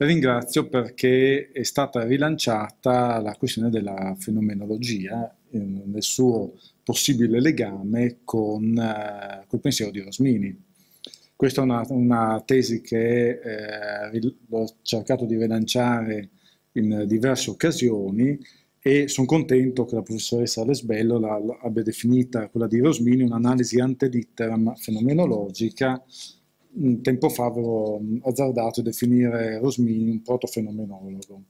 Ringrazio perché è stata rilanciata la questione della fenomenologia eh, nel suo possibile legame con eh, col pensiero di Rosmini. Questa è una, una tesi che eh, ho cercato di rilanciare in diverse occasioni e sono contento che la professoressa Lesbello la, la abbia definita quella di Rosmini un'analisi anteditteram fenomenologica un tempo fa avevo mm, azzardato definire Rosmini un protofenomenologo.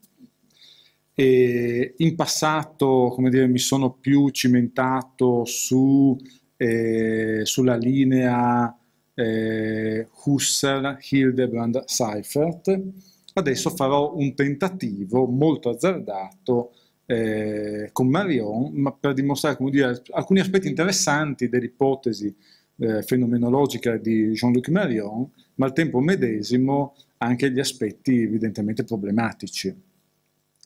E in passato dire, mi sono più cimentato su, eh, sulla linea eh, Husserl, Hildebrand, Seifert. Adesso farò un tentativo molto azzardato eh, con Marion, ma per dimostrare dire, alcuni aspetti interessanti dell'ipotesi eh, fenomenologica di Jean-Luc Marion, ma al tempo medesimo anche gli aspetti evidentemente problematici.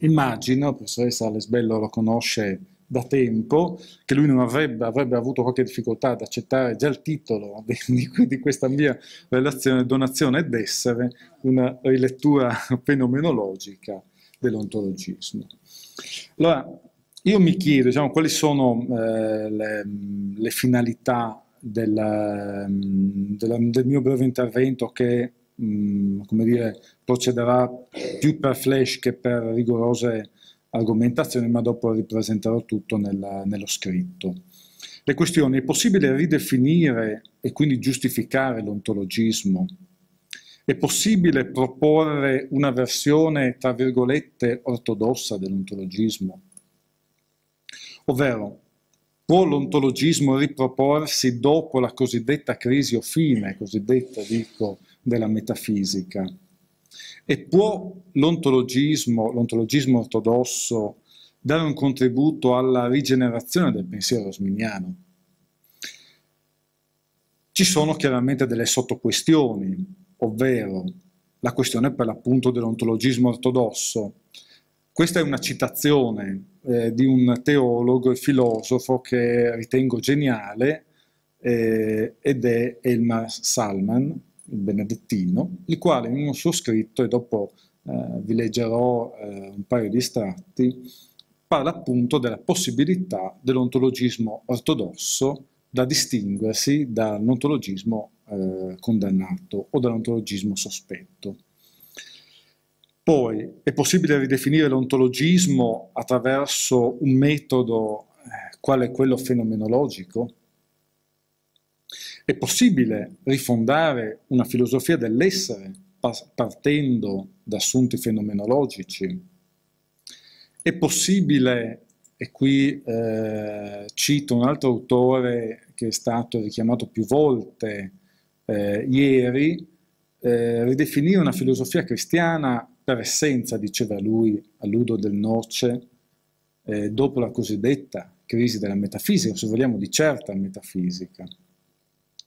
Immagino, la professoressa Lesbello lo conosce da tempo, che lui avrebbe, avrebbe, avuto qualche difficoltà ad accettare già il titolo di, di questa mia relazione Donazione d'essere, una rilettura fenomenologica dell'ontologismo. Allora, io mi chiedo diciamo, quali sono eh, le, le, finalità della, ehm, della, del mio breve intervento che mm, come dire, procederà più per flash che per rigorose argomentazioni, ma dopo ripresenterò tutto nella, nello scritto. Le questioni, è possibile ridefinire e quindi giustificare l'ontologismo? È possibile proporre una versione, tra virgolette, ortodossa dell'ontologismo? Ovvero, può l'ontologismo riproporsi dopo la cosiddetta crisi o fine, cosiddetta dico, della metafisica? E può l'ontologismo, l'ontologismo ortodosso, dare un contributo alla rigenerazione del pensiero rosminiano? Ci sono chiaramente delle sottoquestioni, ovvero la questione per l'appunto dell'ontologismo ortodosso, questa è una citazione eh, di un teologo e filosofo che ritengo geniale eh, ed è Elmar Salman, il benedettino, il quale in uno suo scritto, e dopo eh, vi leggerò eh, un paio di estratti, parla appunto della possibilità dell'ontologismo ortodosso da distinguersi dall'ontologismo eh, condannato o dall'ontologismo sospetto. Poi è possibile ridefinire l'ontologismo attraverso un metodo eh, quale quello fenomenologico? È possibile rifondare una filosofia dell'essere partendo da assunti fenomenologici? È possibile, e qui eh, cito un altro autore che è stato richiamato più volte eh, ieri, eh, ridefinire una filosofia cristiana per essenza, diceva lui, alludo del noce, eh, dopo la cosiddetta crisi della metafisica, se vogliamo di certa metafisica,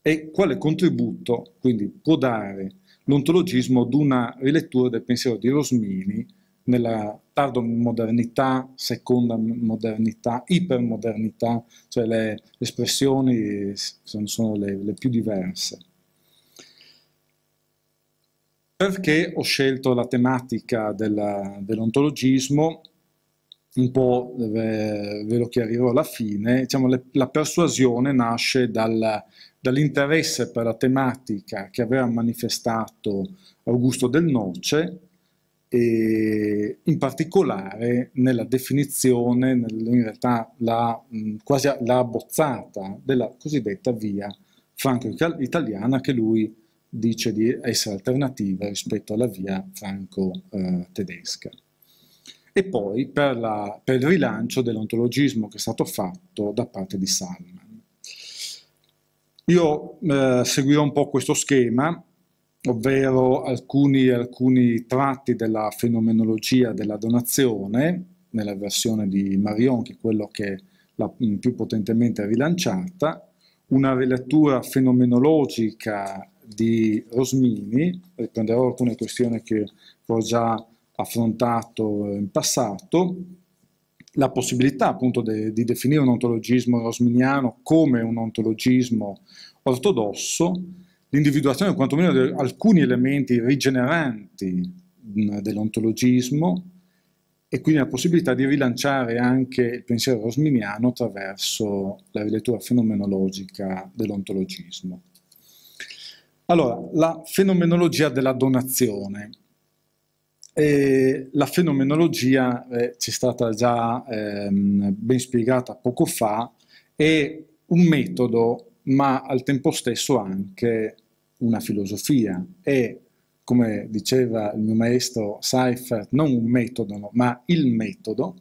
e quale contributo quindi può dare l'ontologismo ad una rilettura del pensiero di Rosmini nella tardo modernità, seconda modernità, ipermodernità, cioè le espressioni sono, sono le, le più diverse perché ho scelto la tematica della, dell'ontologismo, un po' ve, ve, lo chiarirò alla fine, diciamo, le, la persuasione nasce dal, dall'interesse per la tematica che aveva manifestato Augusto Del Noce, e in particolare nella definizione, nel, in realtà la, mh, quasi la bozzata della cosiddetta via franco-italiana che lui dice di essere alternativa rispetto alla via franco-tedesca. E poi per, la, per il rilancio dell'ontologismo che è stato fatto da parte di Salman. Io eh, seguirò un po' questo schema, ovvero alcuni, alcuni, tratti della fenomenologia della donazione, nella versione di Marion, che è quello che è più potentemente rilanciata, una relatura fenomenologica di Rosmini, riprenderò alcune questioni che ho già affrontato in passato, la possibilità appunto de di definire un ontologismo rosminiano come un ontologismo ortodosso, l'individuazione quantomeno di alcuni elementi rigeneranti dell'ontologismo e quindi la possibilità di rilanciare anche il pensiero rosminiano attraverso la rilettura fenomenologica dell'ontologismo. Allora, la fenomenologia della donazione. E la fenomenologia eh, ci è stata già ehm, ben spiegata poco fa, è un metodo ma al tempo stesso anche una filosofia. È, come diceva il mio maestro Seifert, non un metodo, no, ma il metodo.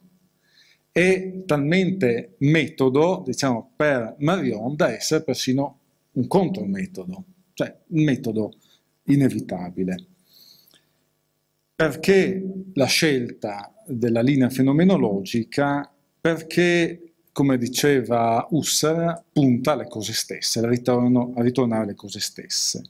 È talmente metodo, diciamo, per Marion da essere persino un contrometodo cioè un metodo inevitabile. Perché la scelta della linea fenomenologica? Perché, come diceva Husserl, punta alle cose stesse, a, ritorno, a ritornare alle cose stesse.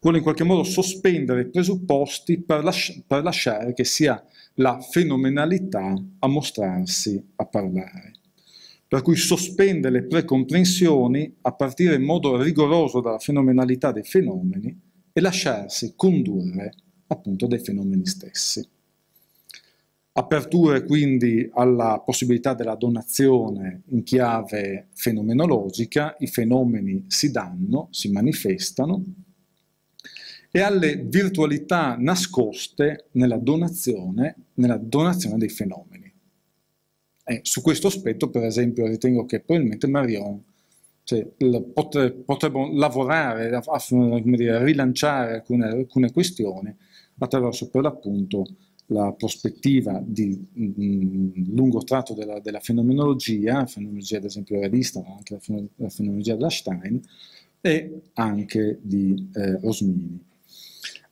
Vuole in qualche modo sospendere i presupposti per, lasci per lasciare che sia la fenomenalità a mostrarsi, a parlare per cui sospende le precomprensioni a partire in modo rigoroso dalla fenomenalità dei fenomeni e lasciarsi condurre appunto dai fenomeni stessi. Aperture quindi alla possibilità della donazione in chiave fenomenologica, i fenomeni si danno, si manifestano, e alle virtualità nascoste nella donazione, nella donazione dei fenomeni. Eh, su questo aspetto, per esempio, ritengo che probabilmente Marion cioè, potre, potrebbero lavorare a, a, dire, a rilanciare alcune, alcune, questioni attraverso per l'appunto la prospettiva di mh, mm, mm, lungo tratto della, della, fenomenologia, fenomenologia ad esempio realista, ma anche la, fenomenologia della Stein, e anche di eh, Rosmini.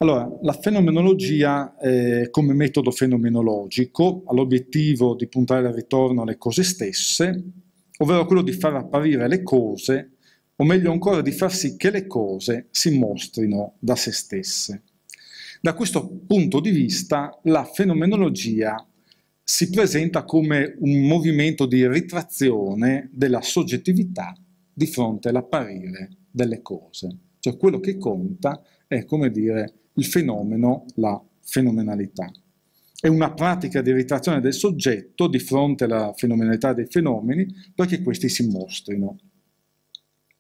Allora, la fenomenologia eh, come metodo fenomenologico ha l'obiettivo di puntare al ritorno alle cose stesse, ovvero quello di far apparire le cose, o meglio ancora di far sì che le cose si mostrino da se stesse. Da questo punto di vista la fenomenologia si presenta come un movimento di ritrazione della soggettività di fronte all'apparire delle cose. Cioè quello che conta è, come dire, il fenomeno, la fenomenalità. È una pratica di ritrazione del soggetto di fronte alla fenomenalità dei fenomeni perché questi si mostrino.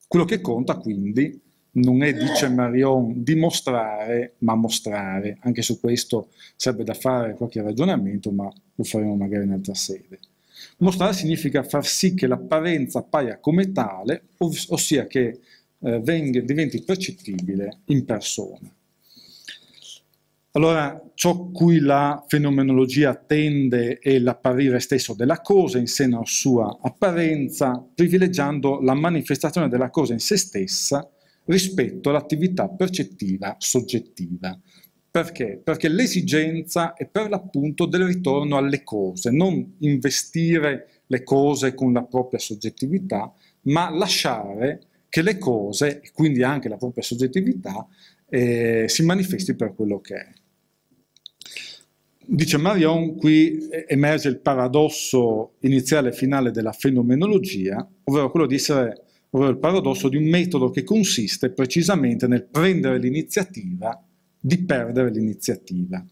Quello che conta quindi non è, dice Marion, dimostrare, ma mostrare. Anche su questo sarebbe da fare qualche ragionamento, ma lo faremo magari in altra sede. Mostrare significa far sì che l'apparenza appaia come tale, ossia che eh, venga, diventi percettibile in persona. Allora, ciò cui la fenomenologia tende è l'apparire stesso della cosa in seno alla sua apparenza, privilegiando la manifestazione della cosa in se stessa rispetto all'attività percettiva soggettiva. Perché? Perché l'esigenza è per l'appunto del ritorno alle cose, non investire le cose con la propria soggettività, ma lasciare che le cose, e quindi anche la propria soggettività, eh, si manifesti per quello che è. Dice Marion, qui emerge il paradosso iniziale e finale della fenomenologia, ovvero quello di essere, ovvero il paradosso di un metodo che consiste precisamente nel prendere l'iniziativa di perdere l'iniziativa.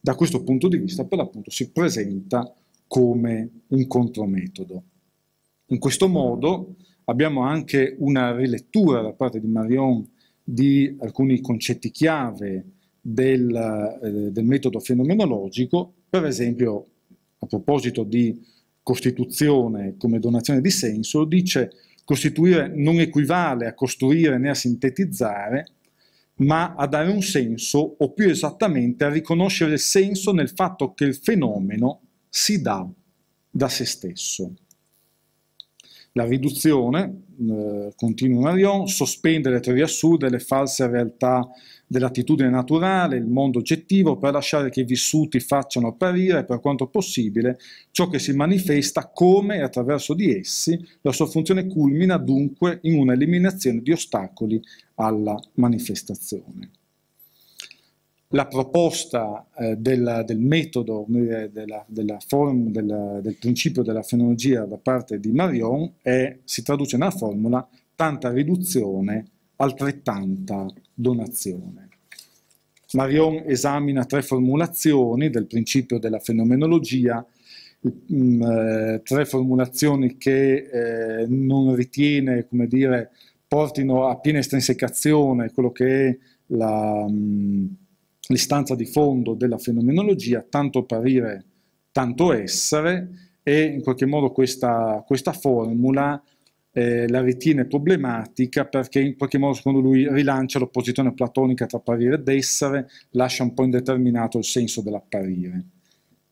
Da questo punto di vista, per l'appunto, si presenta come un contrometodo. In questo modo abbiamo anche una rilettura da parte di Marion di alcuni concetti chiave del, eh, del metodo fenomenologico, per esempio a proposito di costituzione come donazione di senso, dice costituire non equivale a costruire né a sintetizzare, ma a dare un senso, o più esattamente a riconoscere il senso nel fatto che il fenomeno si dà da se stesso. La riduzione, eh, continua Marion, sospende le teorie assurde, le false realtà dell'attitudine naturale, il mondo oggettivo, per lasciare che i vissuti facciano apparire per quanto possibile ciò che si manifesta come e attraverso di essi, la sua funzione culmina dunque in un'eliminazione di ostacoli alla manifestazione. La proposta eh, della, del metodo, della, della form, del principio della fenologia da parte di Marion è, si traduce nella formula tanta riduzione altrettanta donazione. Marion esamina tre formulazioni del principio della fenomenologia, mm, eh, tre formulazioni che eh, non ritiene, come dire, portino a piena estrinsecazione quello che è mm, l'istanza di fondo della fenomenologia, tanto apparire, tanto essere, e in qualche modo questa, questa formula eh, la ritiene problematica perché in qualche modo secondo lui rilancia l'opposizione platonica tra apparire ed essere, lascia un po' indeterminato il senso dell'apparire.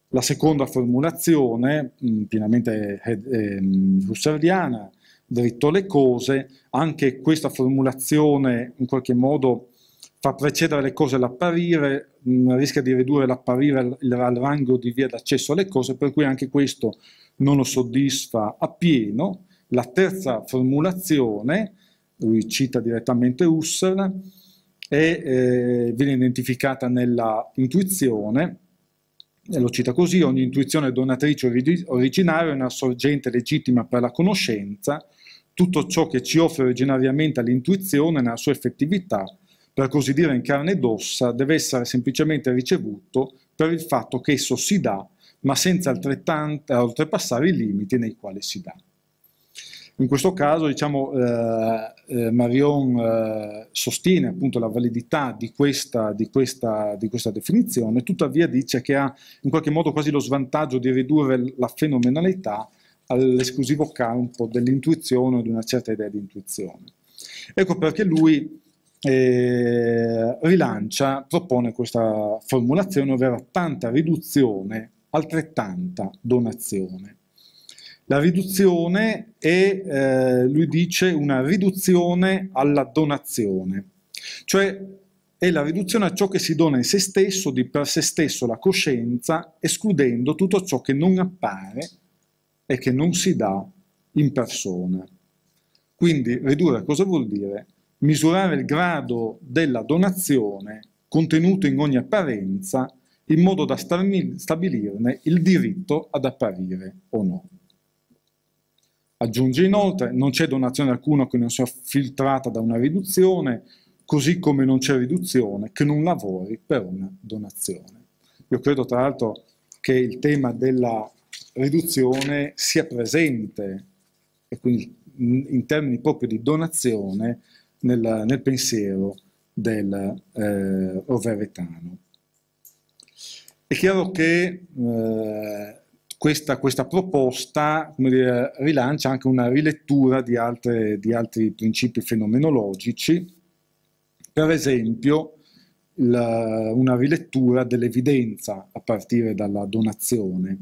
La seconda formulazione, mm, pienamente husserliana, eh, ehm, dritto alle cose, anche questa formulazione in qualche modo fa precedere le cose all'apparire, mm, rischia di ridurre l'apparire al, al rango di via d'accesso alle cose, per cui anche questo non lo soddisfa appieno la terza formulazione, lui cita direttamente Husserl, è, eh, viene identificata nella intuizione, e lo cita così, ogni intuizione donatrice ori originaria è una sorgente legittima per la conoscenza, tutto ciò che ci offre originariamente all'intuizione nella sua effettività, per così dire in carne ed ossa, deve essere semplicemente ricevuto per il fatto che esso si dà, ma senza oltrepassare i limiti nei quali si dà. In questo caso diciamo, eh, eh, Marion eh, sostiene appunto la validità di questa, di, questa, di questa, definizione, tuttavia dice che ha in qualche modo quasi lo svantaggio di ridurre la fenomenalità all'esclusivo campo dell'intuizione o di una certa idea di intuizione. Ecco perché lui eh, rilancia, propone questa formulazione, ovvero tanta riduzione, altrettanta donazione. La riduzione è, eh, lui dice, una riduzione alla donazione, cioè è la riduzione a ciò che si dona in se stesso, di per se stesso la coscienza, escludendo tutto ciò che non appare e che non si dà in persona. Quindi ridurre cosa vuol dire? Misurare il grado della donazione contenuto in ogni apparenza in modo da stabilirne il diritto ad apparire o no. Aggiunge inoltre, non c'è donazione alcuna che non sia filtrata da una riduzione, così come non c'è riduzione che non lavori per una donazione. Io credo tra l'altro che il tema della riduzione sia presente, e quindi in termini proprio di donazione, nel, nel pensiero del eh, Roveretano. È chiaro che eh, questa, questa proposta dire, rilancia anche una rilettura di, altre, di, altri principi fenomenologici, per esempio la, una rilettura dell'evidenza a partire dalla donazione.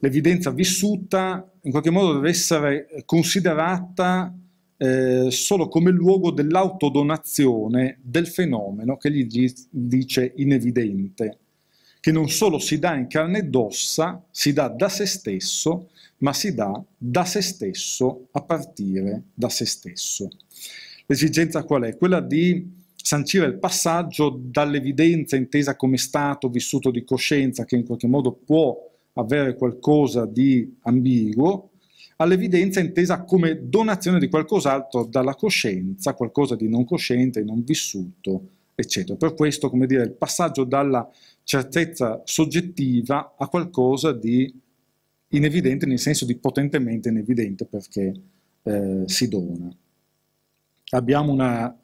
L'evidenza vissuta in qualche modo deve essere considerata eh, solo come luogo dell'autodonazione del fenomeno che gli dice inevidente che non solo si dà in carne ed ossa, si dà da se stesso, ma si dà da se stesso a partire da se stesso. L'esigenza qual è? Quella di sancire il passaggio dall'evidenza intesa come stato vissuto di coscienza, che in qualche modo può avere qualcosa di ambiguo, all'evidenza intesa come donazione di qualcos'altro dalla coscienza, qualcosa di non cosciente e non vissuto eccetera. Per questo, come dire, il passaggio dalla certezza soggettiva a qualcosa di inevidente, nel senso di potentemente inevidente, perché eh, si dona. Abbiamo una,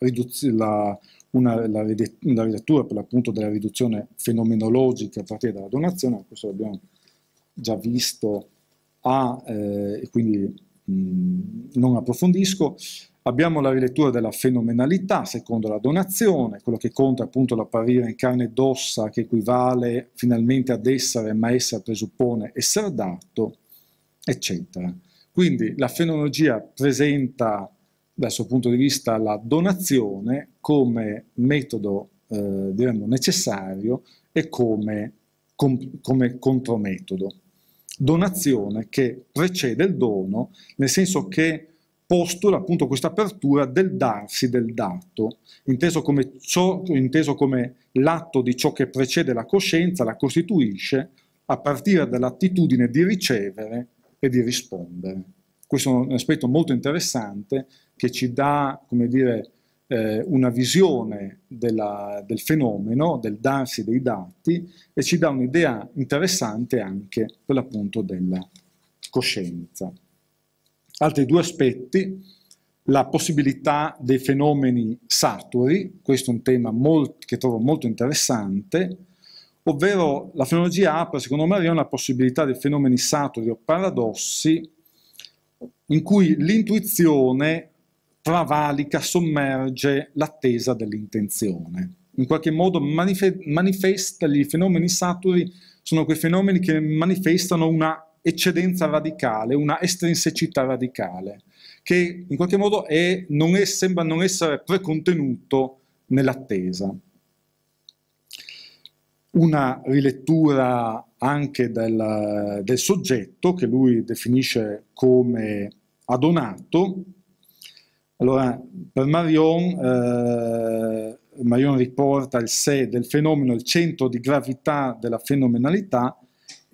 la, la, la rilettura per l'appunto della riduzione fenomenologica a partire dalla donazione, questo l'abbiamo già visto, a, ah, eh, e quindi mh, mm, non approfondisco. Abbiamo la rilettura della fenomenalità, secondo la donazione, quello che conta appunto l'apparire in carne ed ossa che equivale finalmente ad essere, ma essere presuppone essere dato, eccetera. Quindi la fenomenologia presenta dal suo punto di vista la donazione come metodo eh, diremmo necessario e come, com, come contrometodo. Donazione che precede il dono, nel senso che postula appunto questa apertura del darsi, del dato, inteso come, ciò, inteso come l'atto di ciò che precede la coscienza, la costituisce a partire dall'attitudine di ricevere e di rispondere. Questo è un aspetto molto interessante che ci dà, come dire, eh, una visione della, del fenomeno, del darsi dei dati e ci dà un'idea interessante anche per l'appunto della coscienza. Altri due aspetti, la possibilità dei fenomeni saturi, questo è un tema molt, che trovo molto interessante, ovvero la fenomenologia apre, secondo me, una possibilità dei fenomeni saturi o paradossi in cui l'intuizione travalica, sommerge l'attesa dell'intenzione. In qualche modo manifesta, gli fenomeni saturi sono quei fenomeni che manifestano una eccedenza radicale, una estrinsecità radicale, che in qualche modo è, non è, sembra non essere precontenuto nell'attesa. Una rilettura anche del, del soggetto che lui definisce come adonato. Allora, per Marion, eh, Marion riporta il sé del fenomeno, il centro di gravità della fenomenalità,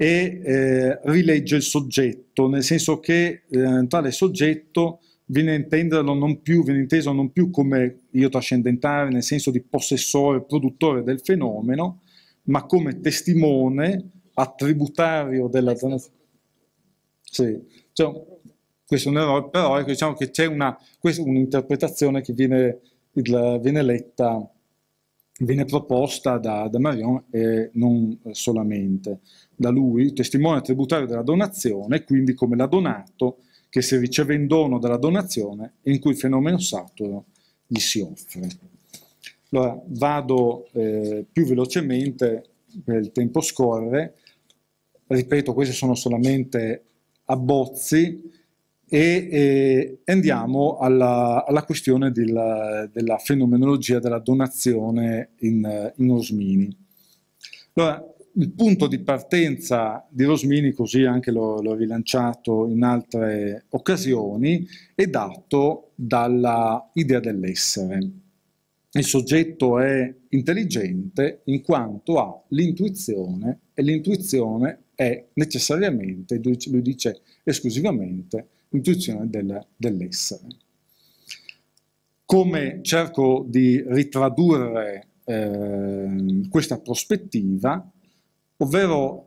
e eh, rilegge il soggetto, nel senso che eh, tale soggetto viene, non più, viene inteso non più come io trascendentale, nel senso di possessore, produttore del fenomeno, ma come testimone, attributario della transizione. Sì. Cioè, questo è un errore, però ecco, diciamo che c'è un'interpretazione che viene, il, viene, letta, viene proposta da, da Marion e non solamente da lui, testimone tributario della donazione, quindi come l'ha donato, che si riceve in dono dalla donazione in cui il fenomeno saturo gli si offre. Allora vado eh, più velocemente, perché il tempo scorre, ripeto questi sono solamente abbozzi e, e andiamo alla, alla questione della, della, fenomenologia della donazione in, in Osmini. Allora, il punto di partenza di Rosmini, così anche l'ho, rilanciato in altre occasioni, è dato dall'idea dell'essere. Il soggetto è intelligente in quanto ha l'intuizione e l'intuizione è necessariamente, lui dice esclusivamente, l'intuizione del, dell'essere. Come cerco di ritradurre eh, questa prospettiva ovvero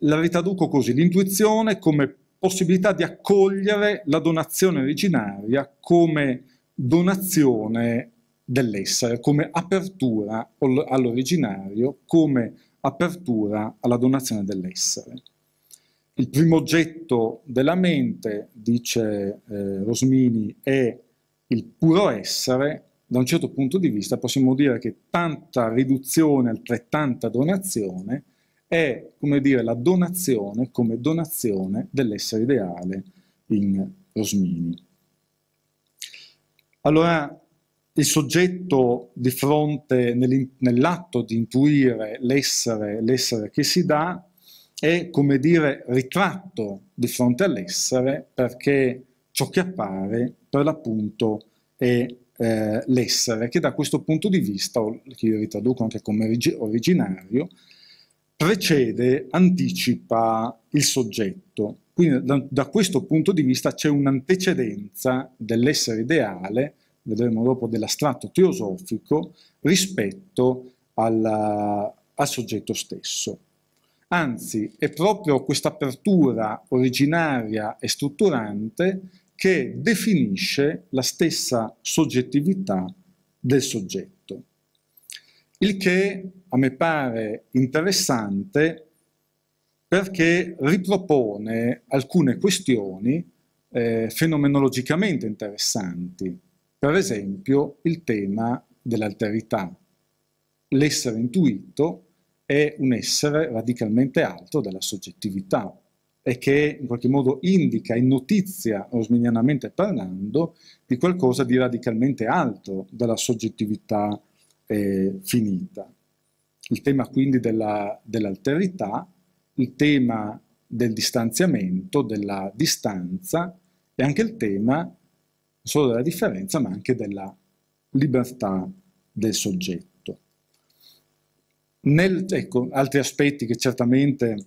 la ritraduco così, l'intuizione come possibilità di accogliere la donazione originaria come donazione dell'essere, come apertura all'originario, come apertura alla donazione dell'essere. Il primo oggetto della mente, dice eh, Rosmini, è il puro essere, da un certo punto di vista possiamo dire che tanta riduzione, altrettanta donazione, è come dire, la donazione come donazione dell'essere ideale in Rosmini. Allora, il soggetto di fronte nell'atto di intuire l'essere, l'essere che si dà, è come dire ritratto di fronte all'essere perché ciò che appare per l'appunto è eh, l'essere che da questo punto di vista, che io ritraduco anche come originario, precede, anticipa il soggetto. Quindi da, da questo punto di vista c'è un'antecedenza dell'essere ideale, vedremo dopo dell'astratto teosofico, rispetto alla, al soggetto stesso. Anzi, è proprio questa apertura originaria e strutturante che definisce la stessa soggettività del soggetto il che a me pare interessante perché ripropone alcune questioni eh, fenomenologicamente interessanti, per esempio il tema dell'alterità. L'essere intuito è un essere radicalmente alto della soggettività e che in qualche modo indica in notizia, osminianamente parlando, di qualcosa di radicalmente alto della soggettività eh, finita. Il tema quindi della, dell'alterità, il tema del distanziamento, della distanza e anche il tema non solo della differenza ma anche della libertà del soggetto. Nel, ecco, altri aspetti che certamente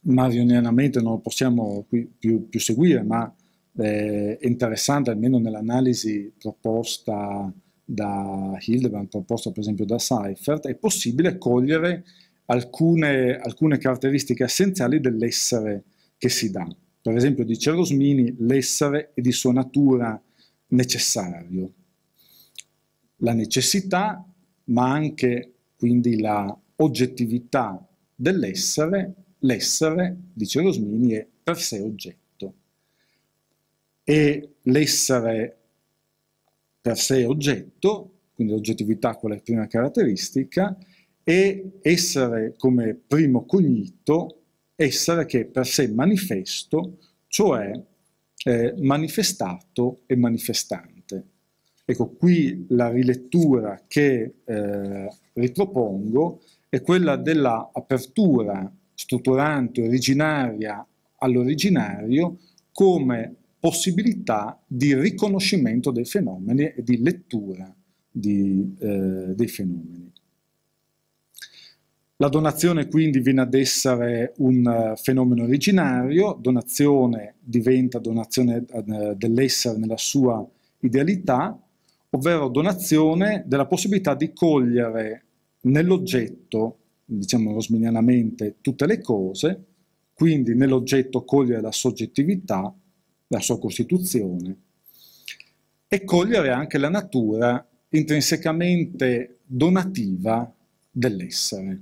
marionianamente non possiamo più, più seguire, ma eh, è interessante almeno nell'analisi proposta da Hildebrand, proposto per esempio da Seifert, è possibile cogliere alcune, alcune caratteristiche essenziali dell'essere che si dà. Per esempio dice Rosmini, l'essere è di sua natura necessario, la necessità ma anche quindi la oggettività dell'essere, l'essere, dice Rosmini, è per sé oggetto. E l'essere per sé oggetto, quindi l'oggettività quale prima caratteristica, e essere come primo cognito, essere che è per sé manifesto, cioè eh, manifestato e manifestante. Ecco, qui la rilettura che eh, ripropongo è quella dell'apertura strutturante originaria all'originario come possibilità di riconoscimento dei fenomeni e di lettura di, eh, dei fenomeni. La donazione quindi viene ad essere un eh, fenomeno originario, donazione diventa donazione eh, dell'essere nella sua idealità, ovvero donazione della possibilità di cogliere nell'oggetto, diciamo rosminianamente, tutte le cose, quindi nell'oggetto cogliere la soggettività la sua costituzione, e cogliere anche la natura intrinsecamente donativa dell'essere.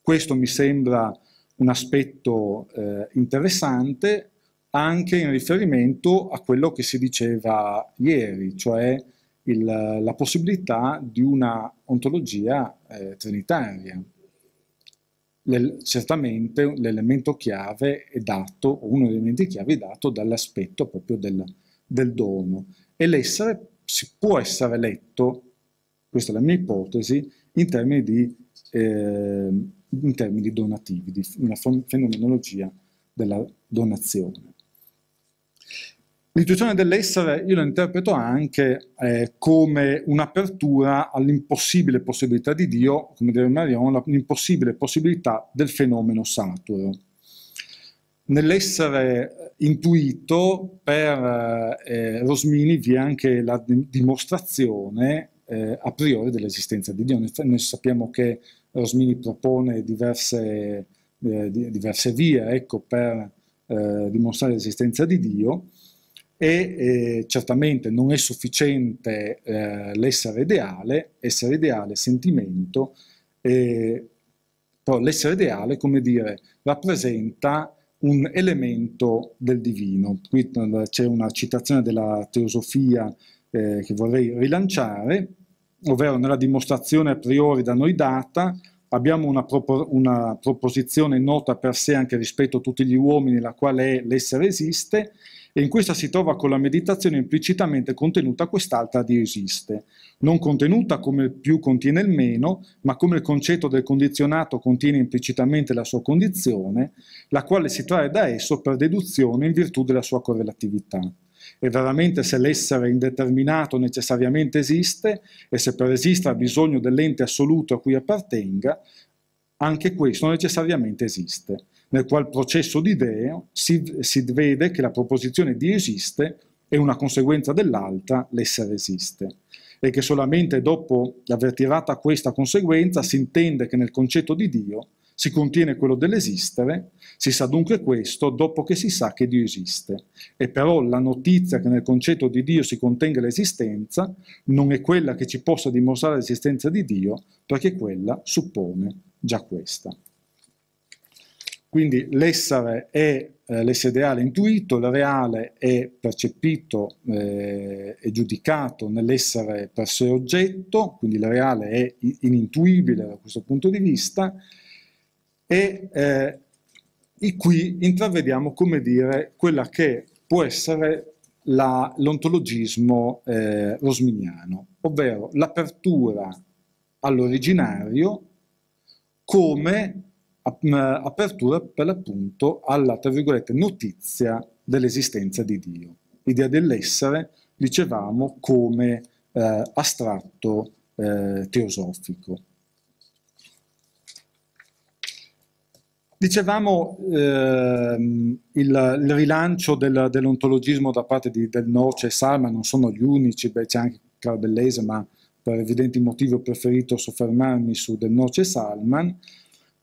Questo mi sembra un aspetto eh, interessante anche in riferimento a quello che si diceva ieri, cioè il, la possibilità di una ontologia eh, trinitaria, certamente l'elemento chiave è dato, uno degli elementi chiave è dato dall'aspetto proprio del, del dono. E l'essere si può essere letto, questa è la mia ipotesi, in termini, di, eh, in termini donativi, di una fenomenologia della donazione. L'intuizione dell'essere io la interpreto anche eh, come un'apertura all'impossibile possibilità di Dio, come deve Marion, l'impossibile possibilità del fenomeno saturo. Nell'essere intuito per eh, Rosmini vi è anche la dimostrazione eh, a priori dell'esistenza di Dio. Noi sappiamo che Rosmini propone diverse, eh, diverse vie ecco, per eh, dimostrare l'esistenza di Dio e eh, certamente non è sufficiente eh, l'essere ideale, essere ideale, sentimento, eh, però l'essere ideale, come dire, rappresenta un elemento del divino. Qui eh, c'è una citazione della teosofia eh, che vorrei rilanciare, ovvero nella dimostrazione a priori da noi data, abbiamo una, propos una proposizione nota per sé anche rispetto a tutti gli uomini, la quale è l'essere esiste, e in questa si trova con la meditazione implicitamente contenuta quest'altra di esiste, non contenuta come il più contiene il meno, ma come il concetto del condizionato contiene implicitamente la sua condizione, la quale si trae da esso per deduzione in virtù della sua correlatività. E veramente se l'essere indeterminato necessariamente esiste, e se per esistere ha bisogno dell'ente assoluto a cui appartenga, anche questo necessariamente esiste nel quale processo di idee si, si vede che la proposizione di esiste è una conseguenza dell'altra, l'essere esiste, e che solamente dopo aver tirata questa conseguenza si intende che nel concetto di Dio si contiene quello dell'esistere, si sa dunque questo dopo che si sa che Dio esiste. E però la notizia che nel concetto di Dio si contenga l'esistenza non è quella che ci possa dimostrare l'esistenza di Dio, perché quella suppone già questa. Quindi l'essere è eh, l'essere ideale intuito, il reale è percepito e eh, giudicato nell'essere per sé oggetto, quindi il reale è inintuibile da questo punto di vista, e, eh, e qui intravediamo, come dire, quella che può essere l'ontologismo eh, rosminiano, ovvero l'apertura all'originario come Mm, apertura per l'appunto alla, tra virgolette, notizia dell'esistenza di Dio. L'idea dell'essere, dicevamo, come eh, astratto eh, teosofico. Dicevamo ehm, il, il, rilancio del, dell'ontologismo da parte di, del Noce e Salma non sono gli unici, beh, c'è anche Clarabellese, ma per evidenti motivi ho preferito soffermarmi su Del Noce e Salman,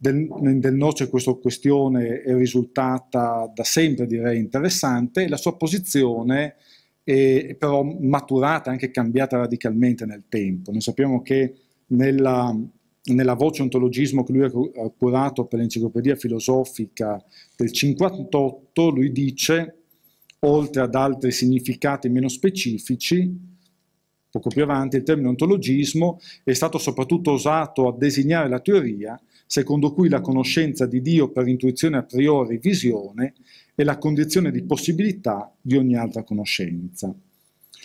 del, del noce questa questione è risultata da sempre direi interessante e la sua posizione è però maturata, anche cambiata radicalmente nel tempo. Noi sappiamo che nella, nella voce ontologismo che lui ha curato per l'enciclopedia filosofica del 58, lui dice, oltre ad altri significati meno specifici, poco più avanti, il termine ontologismo è stato soprattutto usato a designare la teoria secondo cui la conoscenza di Dio per intuizione a priori visione è la condizione di possibilità di ogni altra conoscenza.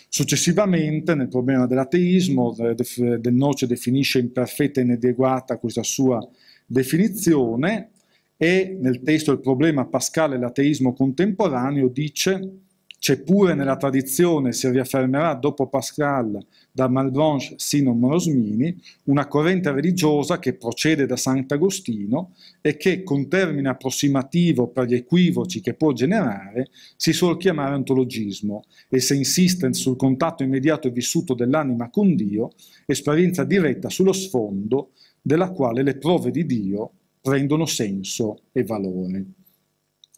Successivamente, nel problema dell'ateismo, eh, Del Noce definisce imperfetta e inadeguata questa sua definizione e nel testo Il problema pascale e l'ateismo contemporaneo dice c'è pure nella tradizione, si riaffermerà dopo Pascal, da Malbranche sino a Morosmini, una corrente religiosa che procede da Sant'Agostino e che, con termine approssimativo per gli equivoci che può generare, si suol chiamare ontologismo e se insiste sul contatto immediato e vissuto dell'anima con Dio, esperienza diretta sullo sfondo della quale le prove di Dio prendono senso e valore.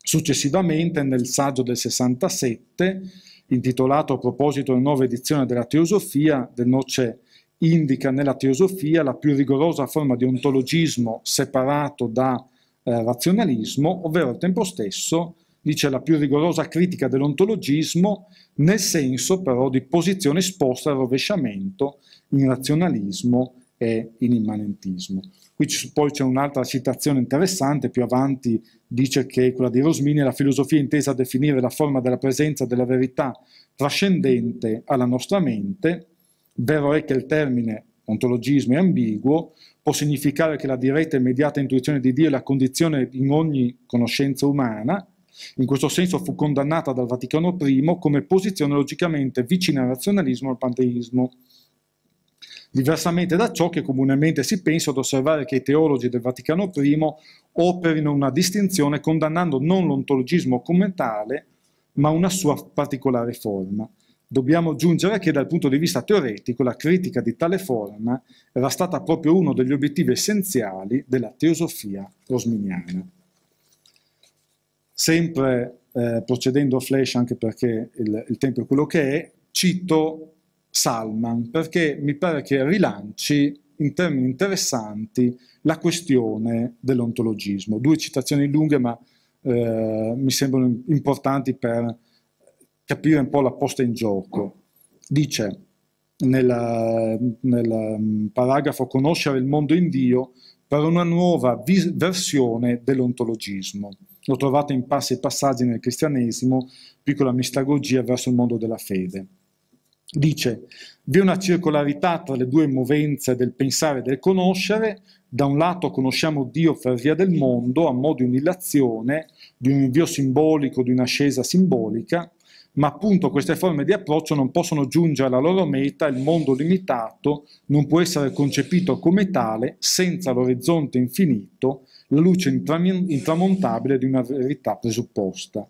Successivamente, nel saggio del 67, intitolato a proposito della nuova edizione della teosofia, Del Noce indica nella teosofia la più rigorosa forma di ontologismo separato da eh, razionalismo, ovvero al tempo stesso, dice, la più rigorosa critica dell'ontologismo nel senso però di posizione esposta al rovesciamento in razionalismo e in immanentismo. Qui poi c'è un'altra citazione interessante, più avanti dice che quella di Rosmini è la filosofia intesa a definire la forma della presenza della verità trascendente alla nostra mente. Vero è che il termine ontologismo è ambiguo, può significare che la diretta e immediata intuizione di Dio è la condizione in ogni conoscenza umana, in questo senso fu condannata dal Vaticano I come posizione logicamente vicina al razionalismo e al panteismo diversamente da ciò che comunemente si pensa ad osservare che i teologi del Vaticano I operino una distinzione condannando non l'ontologismo come tale, ma una sua particolare forma. Dobbiamo aggiungere che dal punto di vista teoretico la critica di tale forma era stata proprio uno degli obiettivi essenziali della teosofia rosminiana. Sempre eh, procedendo a flash, anche perché il, il tempo è quello che è, cito Salman, perché mi pare che rilanci in termini interessanti la questione dell'ontologismo. Due citazioni lunghe, ma eh, mi sembrano importanti per capire un po' la posta in gioco. Dice nel mm, paragrafo Conoscere il mondo in Dio per una nuova versione dell'ontologismo. Lo trovate in passi e passaggi nel cristianesimo, piccola mistagogia verso il mondo della fede. Dice, vi è una circolarità tra le due movenze del pensare e del conoscere, da un lato conosciamo Dio per via del mondo, a modo di un'illazione, di un invio simbolico, di un'ascesa simbolica, ma appunto queste forme di approccio non possono giungere alla loro meta, il mondo limitato non può essere concepito come tale senza l'orizzonte infinito, la luce intramontabile di una verità presupposta.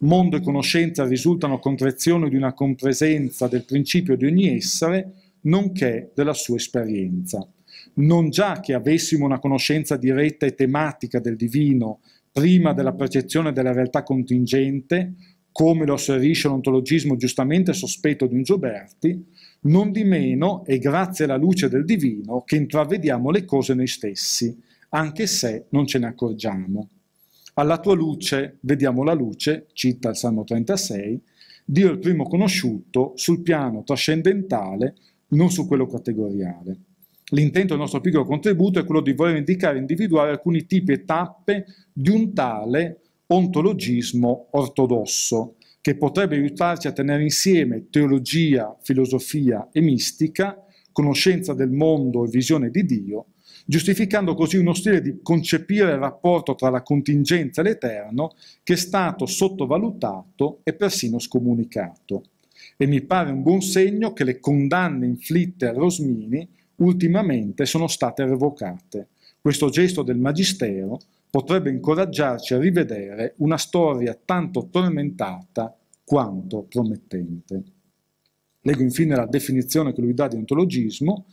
Mondo e conoscenza risultano concrezione di una compresenza del principio di ogni essere, nonché della sua esperienza. Non già che avessimo una conoscenza diretta e tematica del divino prima della percezione della realtà contingente, come lo asserisce l'ontologismo giustamente sospetto di un Gioberti, non di meno è grazie alla luce del divino che intravediamo le cose noi stessi, anche se non ce ne accorgiamo. Alla tua luce vediamo la luce, cita il Salmo 36, Dio è il primo conosciuto sul piano trascendentale, non su quello categoriale. L'intento del nostro piccolo contributo è quello di voler indicare e individuare alcuni tipi e tappe di un tale ontologismo ortodosso, che potrebbe aiutarci a tenere insieme teologia, filosofia e mistica, conoscenza del mondo e visione di Dio, giustificando così uno stile di concepire il rapporto tra la contingenza e l'eterno che è stato sottovalutato e persino scomunicato. E mi pare un buon segno che le condanne inflitte a Rosmini ultimamente sono state revocate. Questo gesto del Magistero potrebbe incoraggiarci a rivedere una storia tanto tormentata quanto promettente. Leggo infine la definizione che lui dà di ontologismo,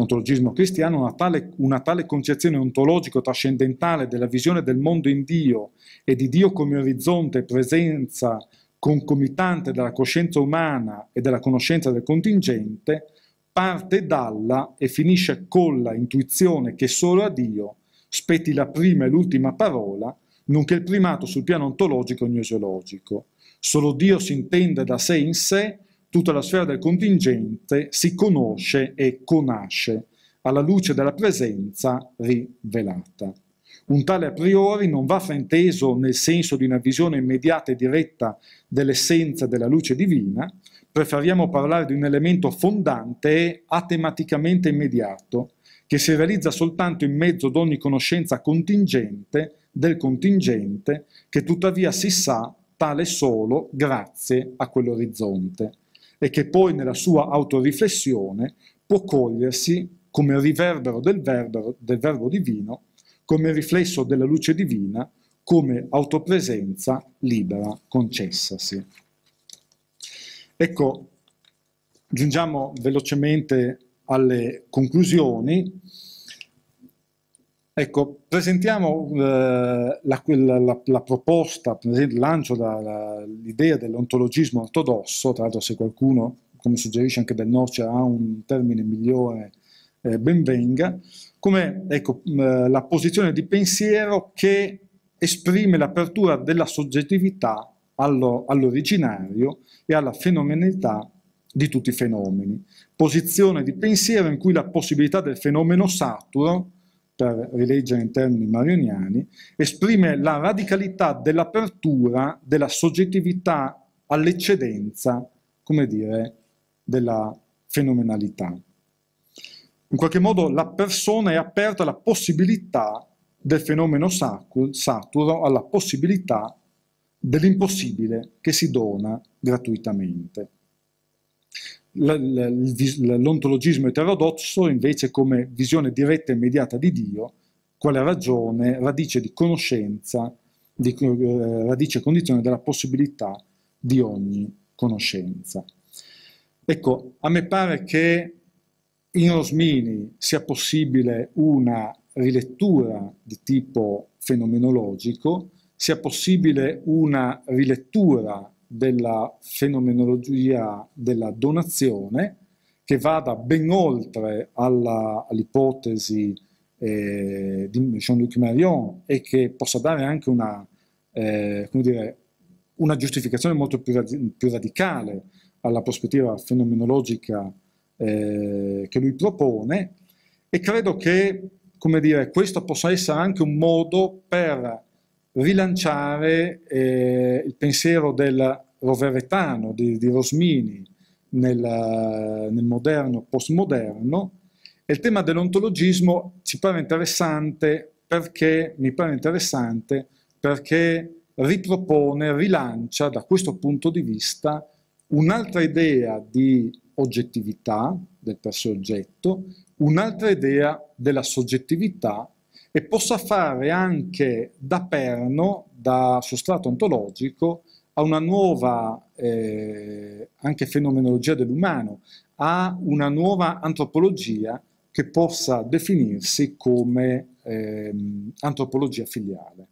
ontologismo cristiano una tale, una tale concezione ontologico-trascendentale della visione del mondo in Dio e di Dio come orizzonte e presenza concomitante della coscienza umana e della conoscenza del contingente, parte dalla e finisce con la intuizione che solo a Dio spetti la prima e l'ultima parola, nonché il primato sul piano ontologico e gnoseologico. Solo Dio si intende da sé in sé tutta la sfera del contingente si conosce e conasce alla luce della presenza rivelata. Un tale a priori non va frainteso nel senso di una visione immediata e diretta dell'essenza della luce divina, preferiamo parlare di un elemento fondante e atematicamente immediato, che si realizza soltanto in mezzo ad ogni conoscenza contingente del contingente, che tuttavia si sa tale solo grazie a quell'orizzonte e che poi nella sua autoriflessione può cogliersi come riverbero del verbo, del verbo divino, come riflesso della luce divina, come autopresenza libera concessasi. Ecco, giungiamo velocemente alle conclusioni. Ecco, presentiamo eh, la, la, la, la, proposta, lancio l'idea dell'ontologismo ortodosso, tra l'altro se qualcuno, come suggerisce anche Bellnoce, ha un termine migliore, eh, benvenga, come ecco, mh, la posizione di pensiero che esprime l'apertura della soggettività all'originario e alla fenomenalità di tutti i fenomeni. Posizione di pensiero in cui la possibilità del fenomeno saturo per rileggere in termini marioniani, esprime la radicalità dell'apertura della soggettività all'eccedenza, come dire, della fenomenalità. In qualche modo la persona è aperta alla possibilità del fenomeno saturo, alla possibilità dell'impossibile che si dona gratuitamente l'ontologismo eterodosso invece come visione diretta e immediata di Dio, quale ragione, radice di conoscenza, di, eh, radice e condizione della possibilità di ogni conoscenza. Ecco, a me pare che in Rosmini sia possibile una rilettura di tipo fenomenologico, sia possibile una rilettura della fenomenologia della donazione che vada ben oltre alla, all'ipotesi eh, di Jean-Luc Marion e che possa dare anche una, eh, dire, una giustificazione molto più, più, radicale alla prospettiva fenomenologica eh, che lui propone e credo che dire, questo possa essere anche un modo per rilanciare eh, il pensiero del roveretano, di, di Rosmini, nel, nel moderno, postmoderno, e il tema dell'ontologismo ci pare interessante perché, mi pare interessante perché ripropone, rilancia da questo punto di vista un'altra idea di oggettività del per oggetto, un'altra idea della soggettività e possa fare anche da perno, da sostrato ontologico, a una nuova eh, anche fenomenologia dell'umano, a una nuova antropologia che possa definirsi come eh, antropologia filiale.